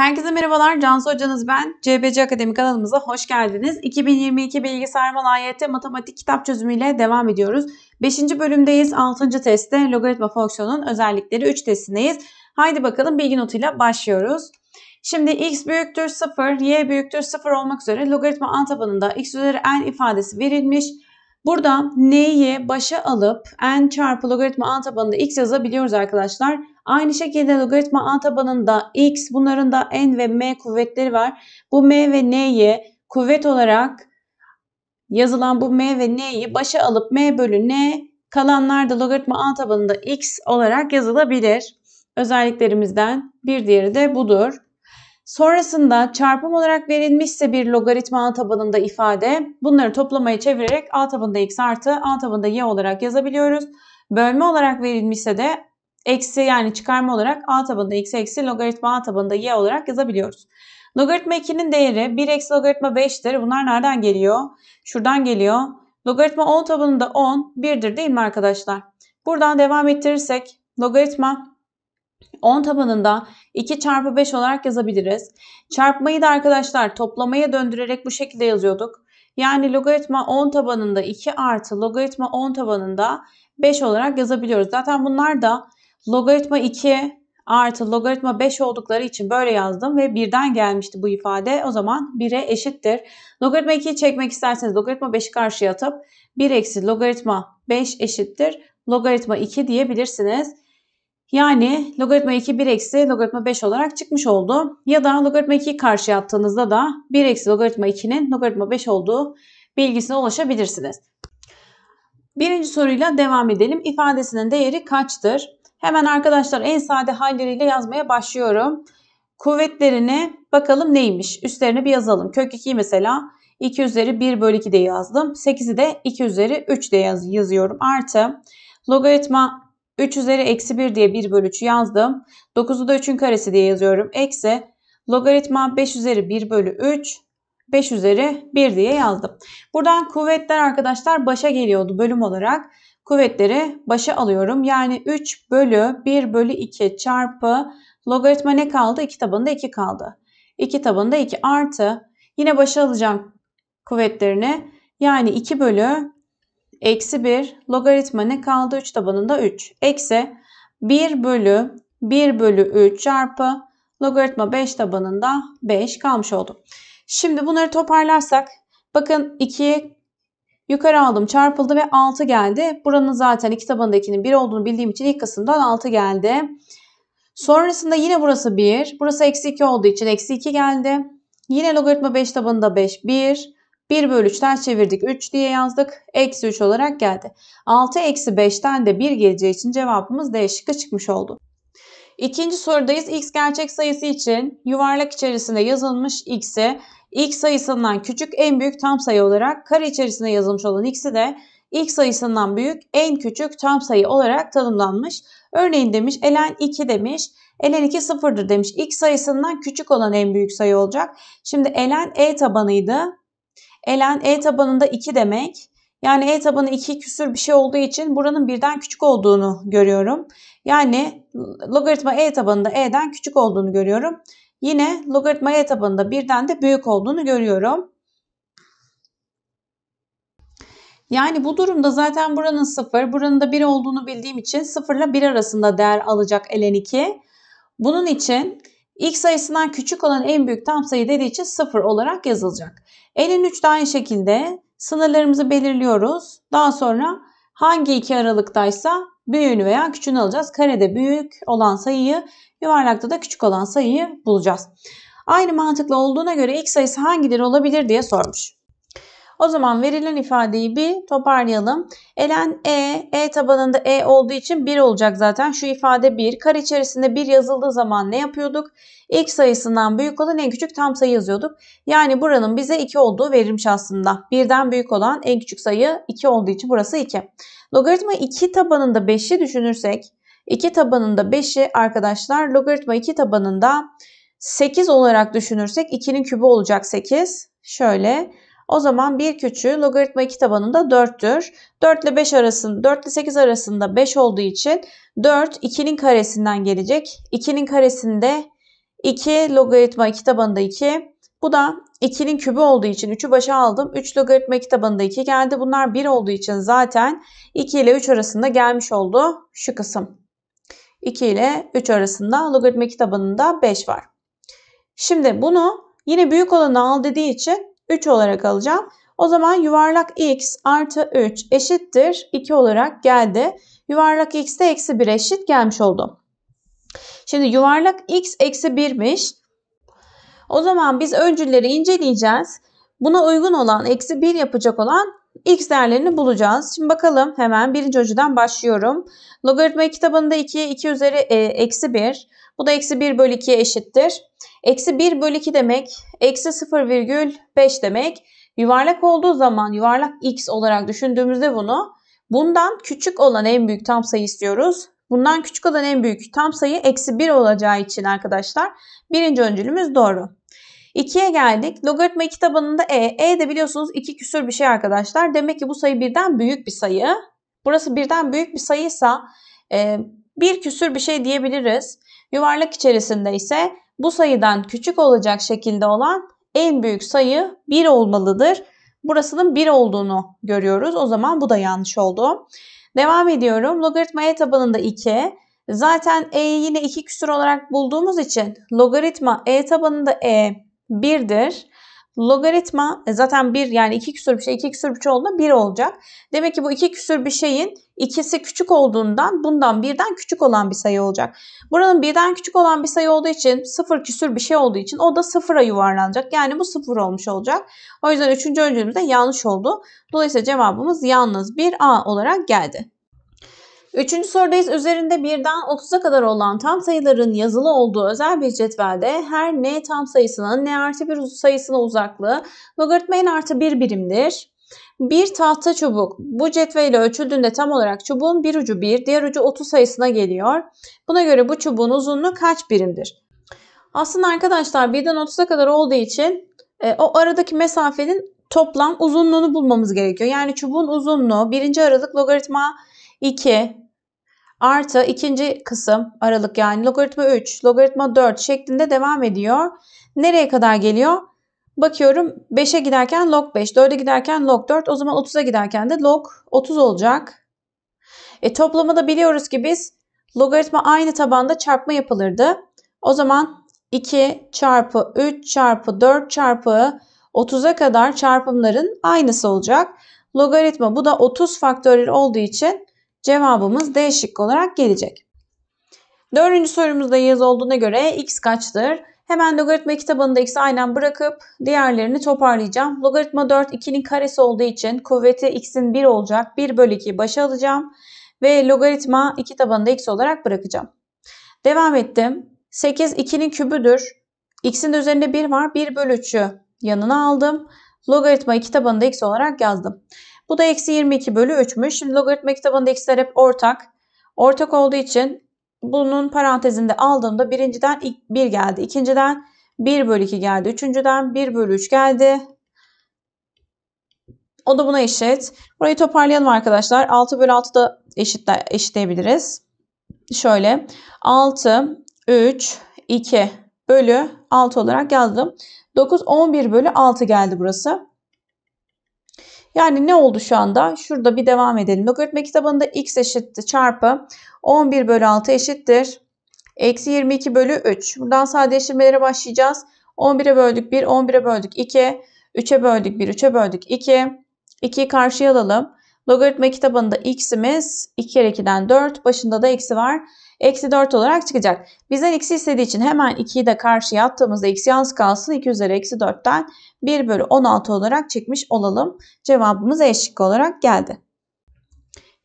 Herkese merhabalar. Cansu hocanız ben. CBC Akademi kanalımıza hoş geldiniz. 2022 Bilgisayar Mal AYT Matematik kitap çözümüyle devam ediyoruz. 5. bölümdeyiz. 6. testte logaritma fonksiyonunun özellikleri 3 testindeyiz. Haydi bakalım bilgi notuyla başlıyoruz. Şimdi x büyüktür 0, y büyüktür 0 olmak üzere logaritma an tabanında x üzeri n ifadesi verilmiş. Burada n'yi başa alıp n çarpı logaritma a tabanında x yazabiliyoruz arkadaşlar. Aynı şekilde logaritma a tabanında x bunların da n ve m kuvvetleri var. Bu m ve n'yi kuvvet olarak yazılan bu m ve n'yi başa alıp m bölü n kalanlar da logaritma a tabanında x olarak yazılabilir. Özelliklerimizden bir diğeri de budur. Sonrasında çarpım olarak verilmişse bir logaritma a tabanında ifade bunları toplamaya çevirerek a tabanında x artı a tabanında y olarak yazabiliyoruz. Bölme olarak verilmişse de eksi yani çıkarma olarak a tabanında x eksi logaritma a tabanında y olarak yazabiliyoruz. Logaritma 2'nin değeri 1 eksi logaritma 5'tir. Bunlar nereden geliyor? Şuradan geliyor. Logaritma 10 tabanında 10 1'dir değil mi arkadaşlar? Buradan devam ettirirsek logaritma 10 tabanında 2 çarpı 5 olarak yazabiliriz. Çarpmayı da arkadaşlar toplamaya döndürerek bu şekilde yazıyorduk. Yani logaritma 10 tabanında 2 artı logaritma 10 tabanında 5 olarak yazabiliyoruz. Zaten bunlar da logaritma 2 artı logaritma 5 oldukları için böyle yazdım ve birden gelmişti bu ifade. O zaman 1'e eşittir. Logaritma 2'yi çekmek isterseniz logaritma 5'i karşıya atıp 1 eksi logaritma 5 eşittir. Logaritma 2 diyebilirsiniz. Yani logaritma 2 1 eksi logaritma 5 olarak çıkmış oldu. Ya da logaritma 2'yi karşıya attığınızda da 1 eksi logaritma 2'nin logaritma 5 olduğu bilgisine ulaşabilirsiniz. Birinci soruyla devam edelim. İfadesinin değeri kaçtır? Hemen arkadaşlar en sade halleriyle yazmaya başlıyorum. Kuvvetlerini bakalım neymiş? Üstlerine bir yazalım. Kök 2'yi mesela 2 üzeri 1 bölü 2 de yazdım. 8'i de 2 üzeri 3 de yaz yazıyorum. Artı logaritma 3 üzeri eksi 1 diye 1 bölü 3'ü yazdım. 9'u da 3'ün karesi diye yazıyorum. Eksi logaritma 5 üzeri 1 bölü 3 5 üzeri 1 diye yazdım. Buradan kuvvetler arkadaşlar başa geliyordu bölüm olarak. Kuvvetleri başa alıyorum. Yani 3 bölü 1 bölü 2 çarpı logaritma ne kaldı? 2 tabanında 2 kaldı. 2 tabanında 2 artı yine başa alacağım kuvvetlerini. Yani 2 bölü eksi 1 logaritma ne kaldı? 3 tabanında 3. Eksi 1 bölü 1 bölü 3 çarpı logaritma 5 tabanında 5 kalmış oldu. Şimdi bunları toparlarsak bakın 2'yi yukarı aldım çarpıldı ve 6 geldi. Buranın zaten 2 tabanında 2'nin 1 olduğunu bildiğim için ilk kısımdan 6 geldi. Sonrasında yine burası 1. Burası eksi 2 olduğu için eksi 2 geldi. Yine logaritma 5 tabanında 5 1. 1 bölü 3'ten çevirdik 3 diye yazdık. Eksi 3 olarak geldi. 6 eksi 5'ten de 1 geleceği için cevabımız D şıkkı çıkmış oldu. İkinci sorudayız. X gerçek sayısı için yuvarlak içerisinde yazılmış x'i x sayısından küçük en büyük tam sayı olarak kare içerisinde yazılmış olan x'i de x sayısından büyük en küçük tam sayı olarak tanımlanmış. Örneğin demiş elen 2 demiş. elen 2 sıfırdır demiş. x sayısından küçük olan en büyük sayı olacak. Şimdi elen e tabanıydı. Elen E tabanında 2 demek. Yani E tabanı 2 küsür bir şey olduğu için buranın birden küçük olduğunu görüyorum. Yani logaritma E tabanında E'den küçük olduğunu görüyorum. Yine logaritma E tabanında birden de büyük olduğunu görüyorum. Yani bu durumda zaten buranın 0, buranın da 1 olduğunu bildiğim için 0 ile 1 arasında değer alacak ln2. Bunun için İlk sayısından küçük olan en büyük tam sayı dediği için 0 olarak yazılacak. 53 de aynı şekilde sınırlarımızı belirliyoruz. Daha sonra hangi iki aralıktaysa büyüğünü veya küçüğünü alacağız. Karede büyük olan sayıyı, yuvarlakta da küçük olan sayıyı bulacağız. Aynı mantıkla olduğuna göre x sayısı hangileri olabilir diye sormuş. O zaman verilen ifadeyi bir toparlayalım. Elen E, E tabanında E olduğu için 1 olacak zaten. Şu ifade 1. Kar içerisinde 1 yazıldığı zaman ne yapıyorduk? İlk sayısından büyük olan en küçük tam sayı yazıyorduk. Yani buranın bize 2 olduğu verilmiş aslında. Birden büyük olan en küçük sayı 2 olduğu için burası 2. Logaritma 2 tabanında 5'i düşünürsek 2 tabanında 5'i arkadaşlar logaritma 2 tabanında 8 olarak düşünürsek 2'nin kübü olacak 8. Şöyle o zaman bir küçüğü logaritma 2 tabanında 4'tür. 4 ile 5 arasında 4 ile 8 arasında 5 olduğu için 4 2'nin karesinden gelecek. 2'nin karesinde 2 logaritma 2 tabanında 2. Bu da 2'nin kübü olduğu için 3'ü başa aldım. 3 logaritma 2 tabanında 2 geldi. Bunlar 1 olduğu için zaten 2 ile 3 arasında gelmiş oldu şu kısım. 2 ile 3 arasında logaritma 2 tabanında 5 var. Şimdi bunu yine büyük olanı al dediği için 3 olarak alacağım. O zaman yuvarlak x artı 3 eşittir 2 olarak geldi. Yuvarlak x de eksi 1 eşit gelmiş oldu. Şimdi yuvarlak x eksi 1'miş. O zaman biz öncülleri inceleyeceğiz. Buna uygun olan eksi 1 yapacak olan x değerlerini bulacağız. Şimdi bakalım hemen birinci önceden başlıyorum. Logaritma kitabında 2'ye 2 üzeri e, eksi 1. Bu da eksi 1 bölü 2'ye eşittir. Eksi 1 bölü 2 demek eksi 0,5 demek. Yuvarlak olduğu zaman yuvarlak x olarak düşündüğümüzde bunu bundan küçük olan en büyük tam sayı istiyoruz. Bundan küçük olan en büyük tam sayı eksi 1 olacağı için arkadaşlar birinci öncülümüz doğru. 2'ye geldik. Logaritma 2 tabanında e. E de biliyorsunuz 2 küsür bir şey arkadaşlar. Demek ki bu sayı birden büyük bir sayı. Burası birden büyük bir sayıysa e, bir küsür bir şey diyebiliriz. Yuvarlak içerisinde ise bu sayıdan küçük olacak şekilde olan en büyük sayı 1 olmalıdır. Burasının 1 olduğunu görüyoruz. O zaman bu da yanlış oldu. Devam ediyorum. Logaritma e tabanında 2. Zaten e'yi yine 2 küsür olarak bulduğumuz için logaritma e tabanında e 1'dir. Logaritma e, zaten 1 yani 2 küsür bir şey 2 küsür bir şey olduğunda 1 olacak. Demek ki bu 2 küsür bir şeyin ikisi küçük olduğundan bundan birden küçük olan bir sayı olacak. Buranın birden küçük olan bir sayı olduğu için 0 küsür bir şey olduğu için o da 0'a yuvarlanacak. Yani bu 0 olmuş olacak. O yüzden 3. öncülümüz de yanlış oldu. Dolayısıyla cevabımız yalnız 1A olarak geldi. Üçüncü sorudayız. Üzerinde birden 30'a kadar olan tam sayıların yazılı olduğu özel bir cetvelde her n tam sayısının n artı bir sayısına uzaklığı logaritma n artı bir birimdir. Bir tahta çubuk bu cetveyle ölçüldüğünde tam olarak çubuğun bir ucu 1, diğer ucu 30 sayısına geliyor. Buna göre bu çubuğun uzunluğu kaç birimdir? Aslında arkadaşlar 1'den 30'a kadar olduğu için e, o aradaki mesafenin toplam uzunluğunu bulmamız gerekiyor. Yani çubuğun uzunluğu birinci aralık logaritma 2 artı ikinci kısım aralık yani logaritma 3, logaritma 4 şeklinde devam ediyor. Nereye kadar geliyor? Bakıyorum 5'e giderken log 5, 4'e giderken log 4, o zaman 30'a giderken de log 30 olacak. E toplamı da biliyoruz ki biz logaritma aynı tabanda çarpma yapılırdı. O zaman 2 çarpı 3 çarpı 4 çarpı 30'a kadar çarpımların aynısı olacak. Logaritma bu da 30 faktöriyel olduğu için Cevabımız D şıkkı olarak gelecek. Dördüncü sorumuzda yaz olduğuna göre x kaçtır? Hemen logaritma kitabında x'i aynen bırakıp diğerlerini toparlayacağım. Logaritma 4 2'nin karesi olduğu için kuvveti x'in 1 olacak. 1 bölü 2'yi başa alacağım. Ve logaritma 2 tabanında x olarak bırakacağım. Devam ettim. 8 2'nin kübüdür. x'in üzerinde 1 var. 1 bölü 3'ü yanına aldım. Logaritma 2 tabanında x olarak yazdım. Bu da eksi 22 bölü 3'müş. Şimdi logaritma kitabında x'ler hep ortak. Ortak olduğu için bunun parantezinde aldığımda birinciden 1 geldi. ikinciden 1 bölü 2 geldi. Üçüncüden 1 bölü 3 geldi. O da buna eşit. Burayı toparlayalım arkadaşlar. 6 bölü 6 da eşitle, eşitleyebiliriz. Şöyle 6, 3, 2 bölü 6 olarak yazdım. 9, 11 bölü 6 geldi burası. Yani ne oldu şu anda? Şurada bir devam edelim. Logaritma kitabında x eşittir çarpı 11 bölü 6 eşittir. Eksi 22 bölü 3. Buradan sadeleştirmelere başlayacağız. 11'e böldük 1, 11'e böldük 2, 3'e böldük 1, 3'e böldük 2. 2'yi karşıya alalım. Logaritma kitabında x'imiz 2 kere 2'den 4. Başında da eksi var. Eksi 4 olarak çıkacak. Bizden x'i istediği için hemen 2'yi de karşıya attığımızda x yalnız kalsın. 2 üzeri eksi 4'ten 1 bölü 16 olarak çekmiş olalım. Cevabımız E olarak geldi.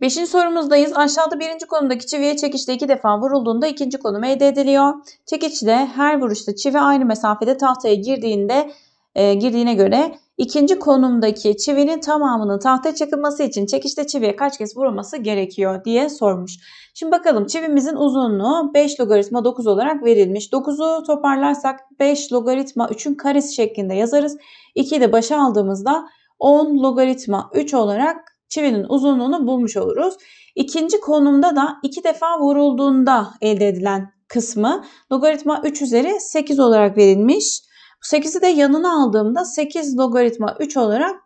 Beşinci sorumuzdayız. Aşağıda birinci konumdaki çiviye çekişte iki defa vurulduğunda ikinci konum elde ediliyor. Çekiçle her vuruşta çivi aynı mesafede tahtaya girdiğinde e, girdiğine göre İkinci konumdaki çivinin tamamının tahta çakılması için çekişte çiviye kaç kez vurulması gerekiyor diye sormuş. Şimdi bakalım çivimizin uzunluğu 5 logaritma 9 olarak verilmiş. 9'u toparlarsak 5 logaritma 3'ün karesi şeklinde yazarız. 2'yi de başa aldığımızda 10 logaritma 3 olarak çivinin uzunluğunu bulmuş oluruz. İkinci konumda da iki defa vurulduğunda elde edilen kısmı logaritma 3 üzeri 8 olarak verilmiş. 8'i de yanına aldığımda 8 logaritma 3 olarak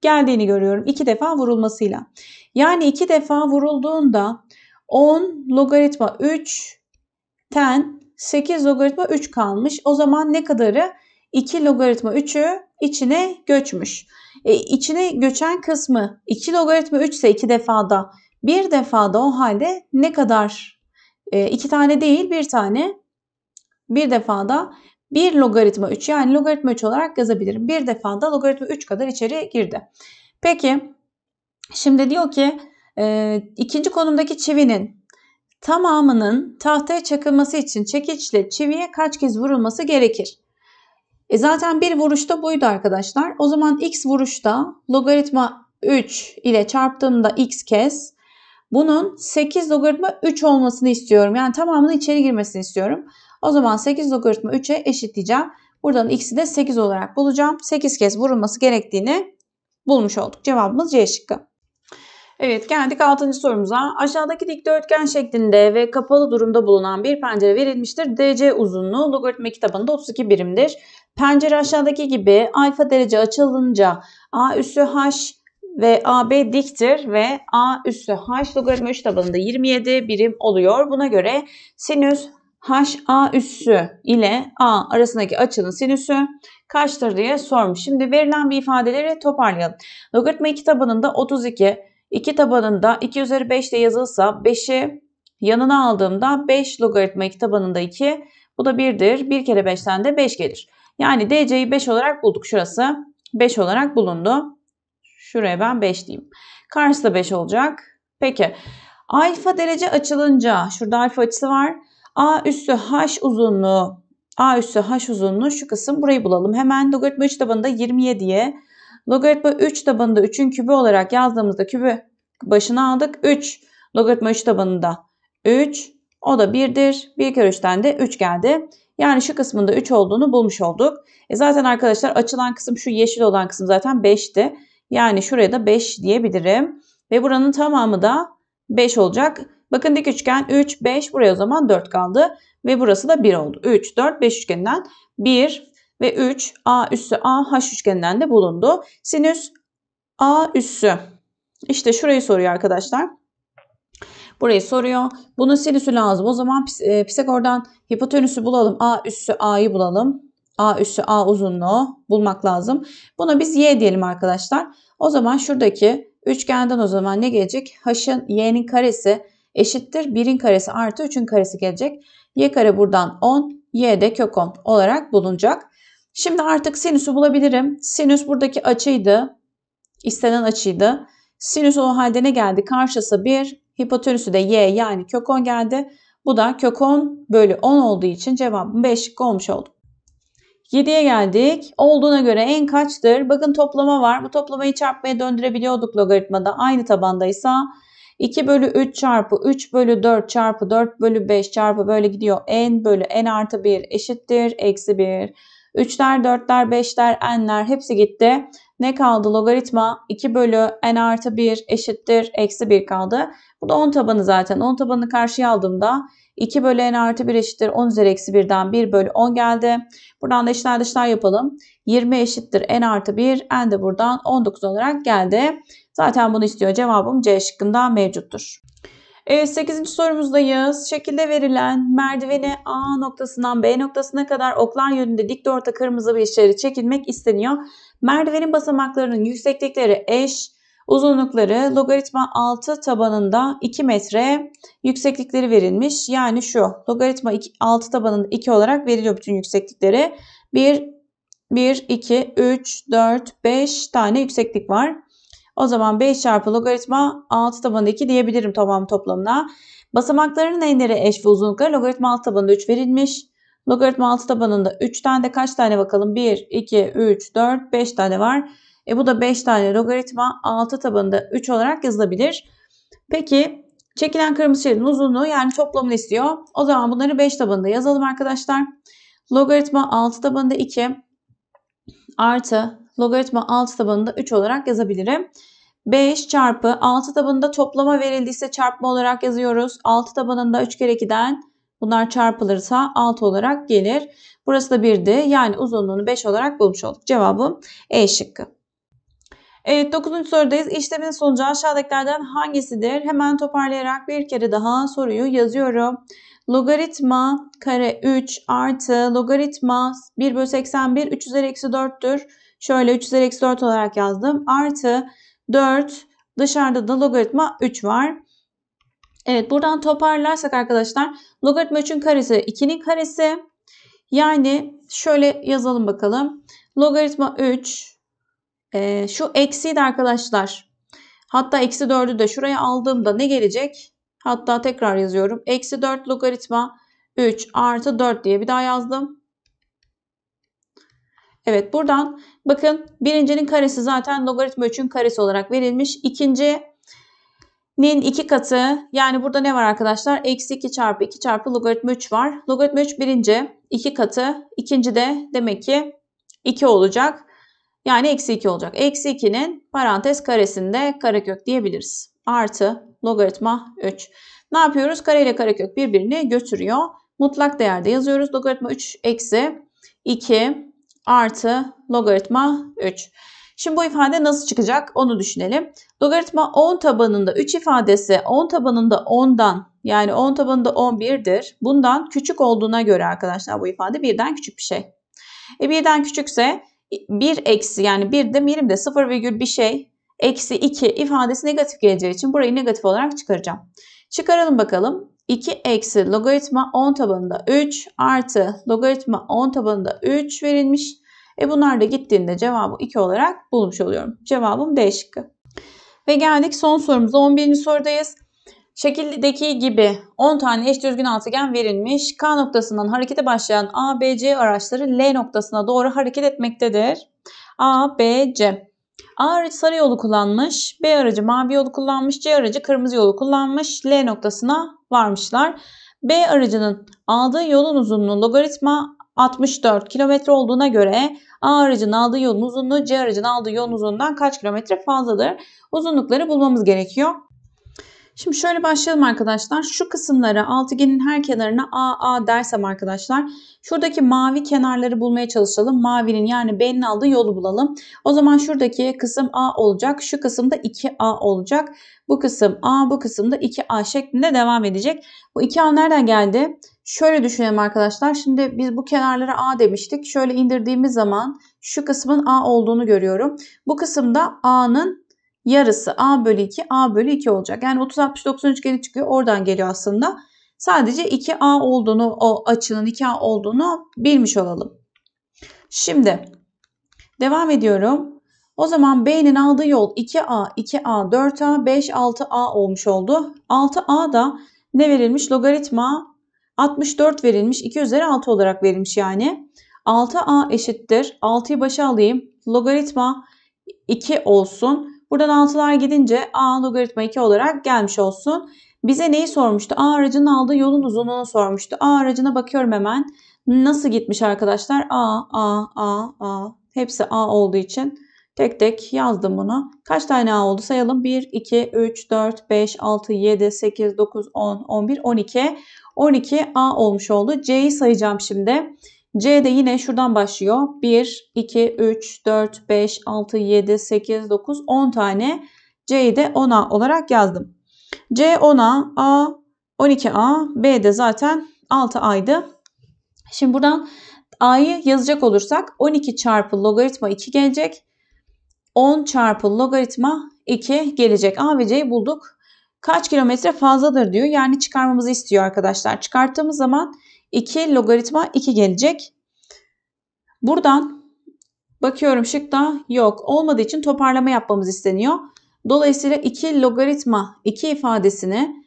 geldiğini görüyorum. 2 defa vurulmasıyla. Yani 2 defa vurulduğunda 10 logaritma 3 ten 8 logaritma 3 kalmış. O zaman ne kadarı? 2 logaritma 3'ü içine göçmüş. E, içine göçen kısmı 2 logaritma 3 ise 2 defada. Bir defada o halde ne kadar? E, iki tane değil bir tane. Bir defada 1 logaritma 3 yani logaritma 3 olarak yazabilirim. Bir defada logaritma 3 kadar içeri girdi. Peki şimdi diyor ki e, ikinci konumdaki çivinin tamamının tahtaya çakılması için çekiçle çiviye kaç kez vurulması gerekir? E zaten bir vuruşta buydu arkadaşlar. O zaman x vuruşta logaritma 3 ile çarptığımda x kez bunun 8 logaritma 3 olmasını istiyorum. Yani tamamının içeri girmesini istiyorum. O zaman 8 logaritma 3'e eşitleyeceğim. Buradan x'i de 8 olarak bulacağım. 8 kez vurulması gerektiğini bulmuş olduk. Cevabımız C şıkkı. Evet geldik 6. sorumuza. Aşağıdaki dikdörtgen şeklinde ve kapalı durumda bulunan bir pencere verilmiştir. DC uzunluğu logaritma kitabında 32 birimdir. Pencere aşağıdaki gibi alfa derece açılınca A üssü H ve AB diktir ve A üssü H logaritma 3 tabanında 27 birim oluyor. Buna göre sinüs HA üssü ile A arasındaki açının sinüsü kaçtır diye sormuş. Şimdi verilen bir ifadeleri toparlayalım. Logaritma 2 tabanında 32, 2 tabanında 2 üzeri 5 ile yazılsa 5'i yanına aldığımda 5 logaritma 2 tabanında 2 bu da 1'dir. 1 kere 5'ten de 5 gelir. Yani DC'yi 5 olarak bulduk. Şurası 5 olarak bulundu. Şuraya ben 5 diyeyim. Karşısı da 5 olacak. Peki alfa derece açılınca şurada alfa açısı var. A üstü H uzunluğu A üstü H uzunluğu şu kısım burayı bulalım. Hemen logaritma 3 tabanında 27'ye logaritma 3 tabanında 3'ün kübü olarak yazdığımızda kübü başına aldık. 3 logaritma 3 tabanında 3 o da 1'dir. 1 kere 3'ten de 3 geldi. Yani şu kısmında 3 olduğunu bulmuş olduk. E zaten arkadaşlar açılan kısım şu yeşil olan kısım zaten 5'ti. Yani şuraya da 5 diyebilirim. Ve buranın tamamı da 5 olacak. Bakın dik üçgen 3, 5. Buraya o zaman 4 kaldı. Ve burası da 1 oldu. 3, 4, 5 üçgeninden 1 ve 3 A üssü A H üçgeninden de bulundu. Sinüs A üssü. işte şurayı soruyor arkadaşlar. Burayı soruyor. Bunun sinüsü lazım. O zaman e, Pisagor'dan hipotenüsü bulalım. A üssü A'yı bulalım. A üssü A uzunluğu bulmak lazım. Buna biz Y diyelim arkadaşlar. O zaman şuradaki üçgenden o zaman ne gelecek? H'ın Y'nin karesi eşittir. 1'in karesi artı 3'ün karesi gelecek. Y kare buradan 10, y de kök 10 olarak bulunacak. Şimdi artık sinüsü bulabilirim. Sinüs buradaki açıydı. İstenen açıydı. Sinüs o halde ne geldi? Karşısı 1, hipotenüsü de y yani kök 10 geldi. Bu da kök 10 bölü 10 olduğu için cevabım 5 olmuş oldu. 7'ye geldik. Olduğuna göre en kaçtır? Bakın toplama var. Bu toplamayı çarpmaya döndürebiliyorduk logaritmada. Aynı tabandaysa 2 bölü 3 çarpı 3 bölü 4 çarpı 4 bölü 5 çarpı böyle gidiyor. N bölü N artı 1 eşittir. Eksi 1. 3'ler 4'ler 5'ler n'ler hepsi gitti. Ne kaldı logaritma? 2 bölü n artı 1 eşittir. Eksi 1 kaldı. Bu da 10 tabanı zaten. 10 tabanını karşıya aldığımda 2 bölü n artı 1 eşittir 10 üzeri eksi 1'den 1 bölü 10 geldi. Buradan da işler dışlar yapalım. 20 eşittir n artı 1 n de buradan 19 olarak geldi. Zaten bunu istiyor cevabım C şıkkında mevcuttur. Evet, 8. sorumuzdayız. Şekilde verilen merdiveni A noktasından B noktasına kadar oklar yönünde dikdörtgen kırmızı bir işleri çekilmek isteniyor. Merdivenin basamaklarının yükseklikleri eş. Uzunlukları logaritma 6 tabanında 2 metre yükseklikleri verilmiş. Yani şu logaritma 6 tabanında 2 olarak veriliyor bütün yükseklikleri. 1, 1, 2, 3, 4, 5 tane yükseklik var. O zaman 5 çarpı logaritma 6 tabanında 2 diyebilirim tamam toplamına. Basamaklarının enleri eş ve uzunlukları logaritma 6 tabanında 3 verilmiş. Logaritma 6 tabanında 3 tane de kaç tane bakalım? 1, 2, 3, 4, 5 tane var. E bu da 5 tane logaritma 6 tabanında 3 olarak yazılabilir. Peki çekilen kırmızı şeridin uzunluğu yani toplamını istiyor. O zaman bunları 5 tabanında yazalım arkadaşlar. Logaritma 6 tabanında 2 artı logaritma 6 tabanında 3 olarak yazabilirim. 5 çarpı 6 tabanında toplama verildiyse çarpma olarak yazıyoruz. 6 tabanında 3 kere 2'den bunlar çarpılırsa 6 olarak gelir. Burası da 1'di. Yani uzunluğunu 5 olarak bulmuş olduk. Cevabım E şıkkı. Evet 9. sorudayız. İşlemin sonucu aşağıdakilerden hangisidir? Hemen toparlayarak bir kere daha soruyu yazıyorum. Logaritma kare 3 artı logaritma 1 bölü 81 3 üzeri eksi 4'tür. Şöyle 3 üzeri eksi 4 olarak yazdım. Artı 4 dışarıda da logaritma 3 var. Evet buradan toparlarsak arkadaşlar logaritma 3'ün karesi 2'nin karesi. Yani şöyle yazalım bakalım. Logaritma 3 e, şu eksiydi arkadaşlar. Hatta eksi 4'ü de şuraya aldığımda ne gelecek? Hatta tekrar yazıyorum. Eksi 4 logaritma 3 artı 4 diye bir daha yazdım. Evet buradan bakın birincinin karesi zaten logaritma 3'ün karesi olarak verilmiş. İkinci nin iki katı yani burada ne var arkadaşlar? Eksi 2 çarpı 2 çarpı logaritma 3 var. Logaritma 3 birinci iki katı ikinci de demek ki 2 olacak. Yani eksi 2 olacak. Eksi 2'nin parantez karesinde karekök diyebiliriz. Artı logaritma 3. Ne yapıyoruz? Kare ile karekök birbirini götürüyor. Mutlak değerde yazıyoruz. Logaritma 3 eksi 2 artı logaritma 3. Şimdi bu ifade nasıl çıkacak onu düşünelim. Logaritma 10 tabanında 3 ifadesi 10 tabanında 10'dan yani 10 tabanında 11'dir. Bundan küçük olduğuna göre arkadaşlar bu ifade birden küçük bir şey. E birden küçükse 1 eksi yani 1 de birim de 0 virgül bir şey eksi 2 ifadesi negatif geleceği için burayı negatif olarak çıkaracağım. Çıkaralım bakalım. 2 eksi logaritma 10 tabanında 3 artı logaritma 10 tabanında 3 verilmiş. E bunlar da gittiğinde cevabı 2 olarak bulmuş oluyorum. Cevabım D şıkkı. Ve geldik son sorumuza 11. sorudayız. Şekildeki gibi 10 tane eş düzgün altıgen verilmiş. K noktasından harekete başlayan ABC araçları L noktasına doğru hareket etmektedir. ABC. A aracı sarı yolu kullanmış, B aracı mavi yolu kullanmış, C aracı kırmızı yolu kullanmış, L noktasına varmışlar. B aracının aldığı yolun uzunluğu logaritma 64 kilometre olduğuna göre A aracının aldığı yolun uzunluğu C aracının aldığı yolun uzunluğundan kaç kilometre fazladır? Uzunlukları bulmamız gerekiyor. Şimdi şöyle başlayalım arkadaşlar. Şu kısımları altıgenin her kenarına AA dersem arkadaşlar. Şuradaki mavi kenarları bulmaya çalışalım. Mavinin yani B'nin aldığı yolu bulalım. O zaman şuradaki kısım A olacak. Şu kısımda 2A olacak. Bu kısım A, bu kısımda 2A şeklinde devam edecek. Bu 2A nereden geldi? Şöyle düşünelim arkadaşlar. Şimdi biz bu kenarları A demiştik. Şöyle indirdiğimiz zaman şu kısmın A olduğunu görüyorum. Bu kısımda A'nın yarısı a bölü 2 a bölü 2 olacak. Yani 30 60 90 üçgeni çıkıyor oradan geliyor aslında. Sadece 2a olduğunu o açının 2a olduğunu bilmiş olalım. Şimdi devam ediyorum. O zaman B'nin aldığı yol 2A, 2A, 4A, 5, 6A olmuş oldu. 6A da ne verilmiş? Logaritma 64 verilmiş. 2 üzeri 6 olarak verilmiş yani. 6A eşittir. 6'yı başa alayım. Logaritma 2 olsun. Buradan 6'lar gidince a logaritma 2 olarak gelmiş olsun. Bize neyi sormuştu? A aracının aldığı yolun uzunluğunu sormuştu. A aracına bakıyorum hemen. Nasıl gitmiş arkadaşlar? A, A, A, A. Hepsi A olduğu için tek tek yazdım bunu. Kaç tane A oldu sayalım. 1, 2, 3, 4, 5, 6, 7, 8, 9, 10, 11, 12. 12 A olmuş oldu. C'yi sayacağım şimdi. C de yine şuradan başlıyor. 1, 2, 3, 4, 5, 6, 7, 8, 9, 10 tane C'yi de 10'a olarak yazdım. C 10'a, A 12A, B de zaten 6A'ydı. Şimdi buradan A'yı yazacak olursak 12 çarpı logaritma 2 gelecek. 10 çarpı logaritma 2 gelecek. A ve C'yi bulduk. Kaç kilometre fazladır diyor. Yani çıkarmamızı istiyor arkadaşlar. Çıkarttığımız zaman 2 logaritma 2 gelecek. Buradan bakıyorum şıkta yok. Olmadığı için toparlama yapmamız isteniyor. Dolayısıyla 2 logaritma 2 ifadesini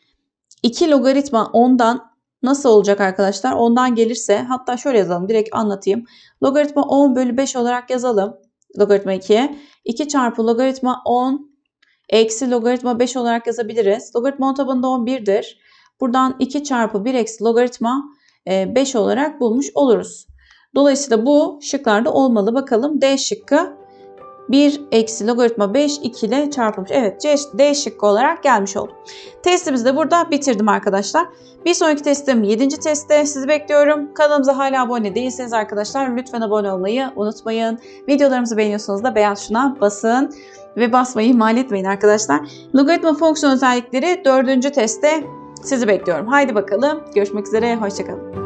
2 logaritma 10'dan nasıl olacak arkadaşlar? 10'dan gelirse hatta şöyle yazalım direkt anlatayım. Logaritma 10 bölü 5 olarak yazalım. Logaritma 2. 2 çarpı logaritma 10 eksi logaritma 5 olarak yazabiliriz. Logaritma 10 tabanında 11'dir. Buradan 2 çarpı 1 eksi logaritma 5 e, olarak bulmuş oluruz. Dolayısıyla bu şıklarda olmalı. Bakalım D şıkkı 1 eksi logaritma 5 2 ile çarpılmış. Evet C, D şıkkı olarak gelmiş oldu. Testimizi de burada bitirdim arkadaşlar. Bir sonraki testim 7. testte sizi bekliyorum. Kanalımıza hala abone değilseniz arkadaşlar lütfen abone olmayı unutmayın. Videolarımızı beğeniyorsanız da beyaz şuna basın ve basmayı ihmal etmeyin arkadaşlar. Logaritma fonksiyon özellikleri 4. testte sizi bekliyorum. Haydi bakalım. Görüşmek üzere. Hoşçakalın.